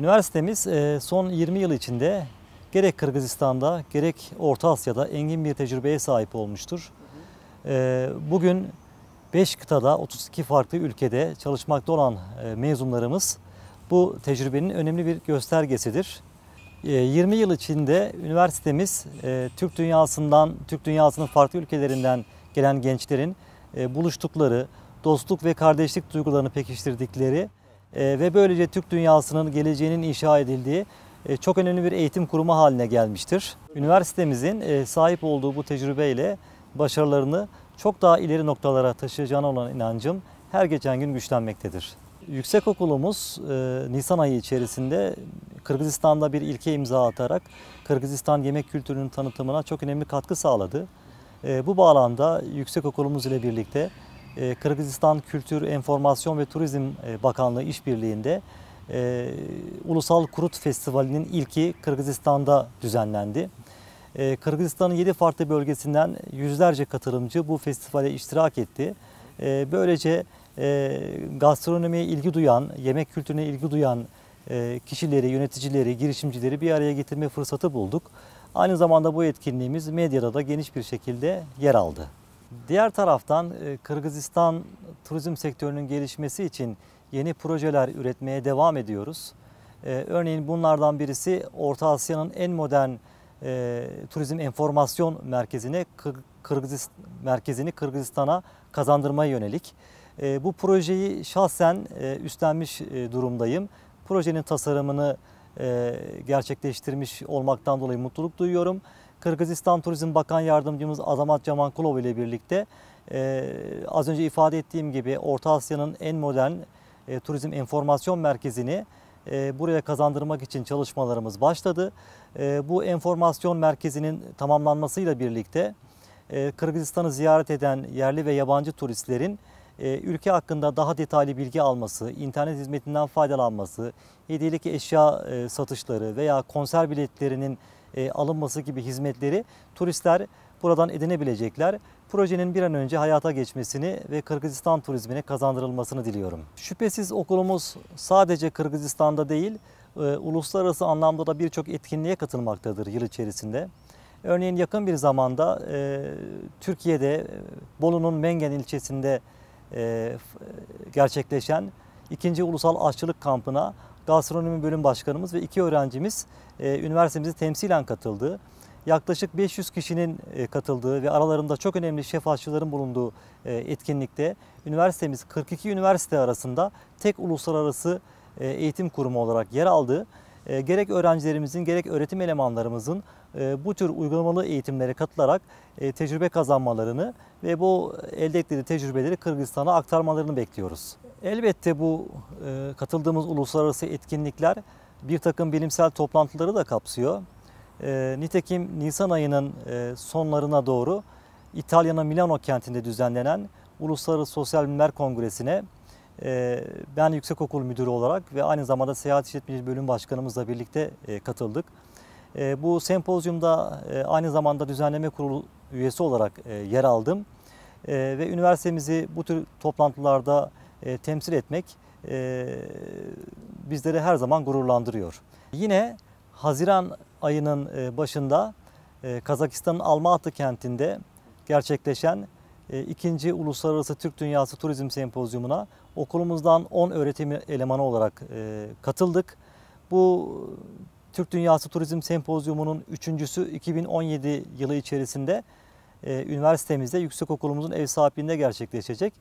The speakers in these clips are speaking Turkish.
Üniversitemiz e, son 20 yıl içinde gerek Kırgızistan'da gerek Orta Asya'da engin bir tecrübeye sahip olmuştur. E, bugün 5 kıtada 32 farklı ülkede çalışmakta olan e, mezunlarımız bu tecrübenin önemli bir göstergesidir. 20 yıl içinde üniversitemiz Türk dünyasından, Türk dünyasının farklı ülkelerinden gelen gençlerin buluştukları, dostluk ve kardeşlik duygularını pekiştirdikleri ee, ve böylece Türk dünyasının geleceğinin inşa edildiği e, çok önemli bir eğitim kurumu haline gelmiştir. Üniversitemizin e, sahip olduğu bu tecrübeyle başarılarını çok daha ileri noktalara taşıyacağına olan inancım her geçen gün güçlenmektedir. Yüksekokulumuz e, Nisan ayı içerisinde Kırgızistan'da bir ilke imza atarak Kırgızistan yemek kültürünün tanıtımına çok önemli katkı sağladı. Bu bağlamda yüksekokulumuz ile birlikte ee, Kırgızistan Kültür, Enformasyon ve Turizm e, Bakanlığı işbirliğinde e, Ulusal Kurut Festivali'nin ilki Kırgızistan'da düzenlendi. E, Kırgızistan'ın 7 farklı bölgesinden yüzlerce katılımcı bu festivale iştirak etti. böylece gastronomiye ilgi duyan, yemek kültürüne ilgi duyan kişileri, yöneticileri, girişimcileri bir araya getirme fırsatı bulduk. Aynı zamanda bu etkinliğimiz medyada da geniş bir şekilde yer aldı. Diğer taraftan e, Kırgızistan turizm sektörünün gelişmesi için yeni projeler üretmeye devam ediyoruz. E, örneğin bunlardan birisi Orta Asya'nın en modern e, turizm enformasyon merkezine Kırgızist, merkezini Kırgızistan'a kazandırmaya yönelik. bu projeyi şahsen üstlenmiş durumdayım. Projenin tasarımını gerçekleştirmiş olmaktan dolayı mutluluk duyuyorum. Kırgızistan Turizm Bakan Yardımcımız Azamat Camankulov ile birlikte e, az önce ifade ettiğim gibi Orta Asya'nın en modern e, turizm enformasyon merkezini e, buraya kazandırmak için çalışmalarımız başladı. E, bu enformasyon merkezinin tamamlanmasıyla birlikte e, Kırgızistan'ı ziyaret eden yerli ve yabancı turistlerin e, ülke hakkında daha detaylı bilgi alması, internet hizmetinden faydalanması, hediyelik eşya e, satışları veya konser biletlerinin e, alınması gibi hizmetleri turistler buradan edinebilecekler. Projenin bir an önce hayata geçmesini ve Kırgızistan turizmine kazandırılmasını diliyorum. Şüphesiz okulumuz sadece Kırgızistan'da değil, e, uluslararası anlamda da birçok etkinliğe katılmaktadır yıl içerisinde. Örneğin yakın bir zamanda e, Türkiye'de Bolu'nun Mengen ilçesinde gerçekleşen ikinci Ulusal Aşçılık Kampı'na gastronomi bölüm başkanımız ve iki öğrencimiz e, üniversitemizi temsilen katıldı. Yaklaşık 500 kişinin e, katıldığı ve aralarında çok önemli şef aşçıların bulunduğu e, etkinlikte üniversitemiz 42 üniversite arasında tek uluslararası eğitim kurumu olarak yer aldı. Gerek öğrencilerimizin gerek öğretim elemanlarımızın bu tür uygulamalı eğitimlere katılarak tecrübe kazanmalarını ve bu elde ettikleri tecrübeleri Kırgızistan'a aktarmalarını bekliyoruz. Elbette bu e, katıldığımız uluslararası etkinlikler bir takım bilimsel toplantıları da kapsıyor. E, nitekim Nisan ayının e, sonlarına doğru İtalya'nın Milano kentinde düzenlenen Uluslararası Sosyal Bilimler Kongresi'ne e, ben yüksekokul müdürü olarak ve aynı zamanda Seyahat İşletmeciliği Bölüm Başkanımızla birlikte e, katıldık. E, bu sempozyumda e, aynı zamanda düzenleme kurulu üyesi olarak e, yer aldım. E, ve üniversitemizi bu tür toplantılarda e, temsil etmek e, bizleri her zaman gururlandırıyor. Yine Haziran ayının e, başında e, Kazakistan'ın Almatı kentinde gerçekleşen e, ikinci Uluslararası Türk Dünyası Turizm Sempozyumuna okulumuzdan 10 öğretim elemanı olarak e, katıldık. Bu Türk Dünyası Turizm Sempozyumu'nun üçüncüsü 2017 yılı içerisinde e, üniversitemizde, yüksek okulumuzun ev sahipliğinde gerçekleşecek.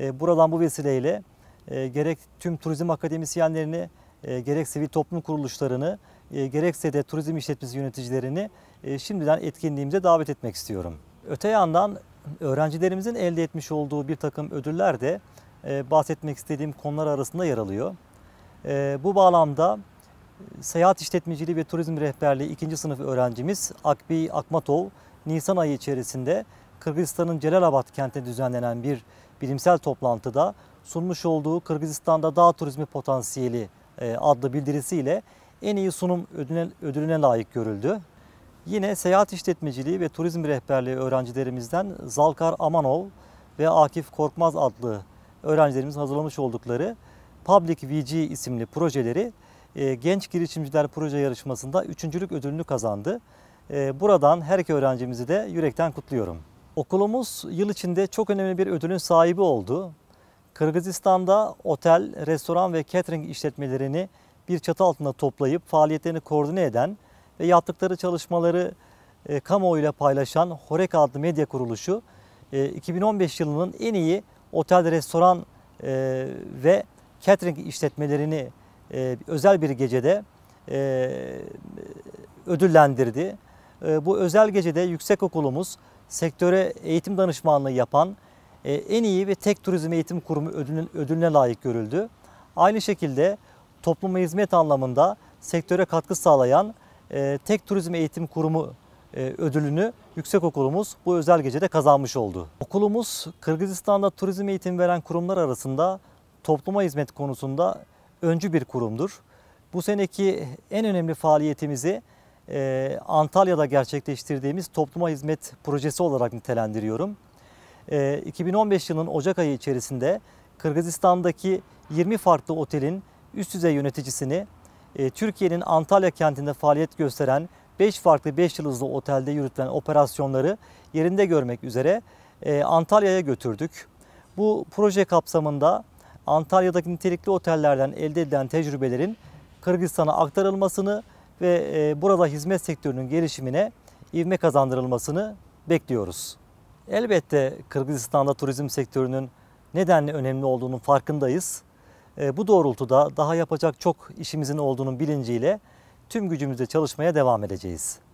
Ee, buradan bu vesileyle e, gerek tüm turizm akademisyenlerini, e, gerek sivil toplum kuruluşlarını, e, gerekse de turizm işletmesi yöneticilerini şimdiden etkinliğimize davet etmek istiyorum. Öte yandan öğrencilerimizin elde etmiş olduğu bir takım ödüller de bahsetmek istediğim konular arasında yer alıyor. Bu bağlamda Seyahat İşletmeciliği ve Turizm Rehberliği 2. sınıf öğrencimiz Akbi Akmatov, Nisan ayı içerisinde Kırgızistan'ın Celalabad kentinde düzenlenen bir bilimsel toplantıda sunmuş olduğu Kırgızistan'da dağ turizmi potansiyeli e, adlı bildirisiyle en iyi sunum ödülüne, ödülüne layık görüldü. Yine seyahat işletmeciliği ve turizm rehberliği öğrencilerimizden Zalkar Amanov ve Akif Korkmaz adlı öğrencilerimiz hazırlamış oldukları Public VG isimli projeleri e, Genç Girişimciler Proje Yarışması'nda üçüncülük ödülünü kazandı. E, buradan her iki öğrencimizi de yürekten kutluyorum. Okulumuz yıl içinde çok önemli bir ödülün sahibi oldu. Kırgızistan'da otel, restoran ve catering işletmelerini bir çatı altında toplayıp faaliyetlerini koordine eden ve yaptıkları çalışmaları e, kamuoyuyla paylaşan Horek adlı medya kuruluşu e, 2015 yılının en iyi otel, restoran e, ve catering işletmelerini e, özel bir gecede e, ödüllendirdi. E, bu özel gecede yüksek okulumuz sektöre eğitim danışmanlığı yapan e, en iyi ve tek turizm eğitim kurumu ödülün, ödülüne layık görüldü. Aynı şekilde topluma hizmet anlamında sektöre katkı sağlayan e, tek turizm eğitim kurumu e, ödülünü yüksek okulumuz bu özel gecede kazanmış oldu. Okulumuz Kırgızistan'da turizm eğitim veren kurumlar arasında topluma hizmet konusunda öncü bir kurumdur. Bu seneki en önemli faaliyetimizi e, Antalya'da gerçekleştirdiğimiz topluma hizmet projesi olarak nitelendiriyorum. E, ee, 2015 yılının Ocak ayı içerisinde Kırgızistan'daki 20 farklı otelin üst düzey yöneticisini e, Türkiye'nin Antalya kentinde faaliyet gösteren 5 farklı 5 yıldızlı otelde yürütülen operasyonları yerinde görmek üzere e, Antalya'ya götürdük. Bu proje kapsamında Antalya'daki nitelikli otellerden elde edilen tecrübelerin Kırgızistan'a aktarılmasını ve e, burada hizmet sektörünün gelişimine ivme kazandırılmasını bekliyoruz. Elbette Kırgızistan'da turizm sektörünün nedenle önemli olduğunun farkındayız. E, bu doğrultuda daha yapacak çok işimizin olduğunun bilinciyle tüm gücümüzle çalışmaya devam edeceğiz.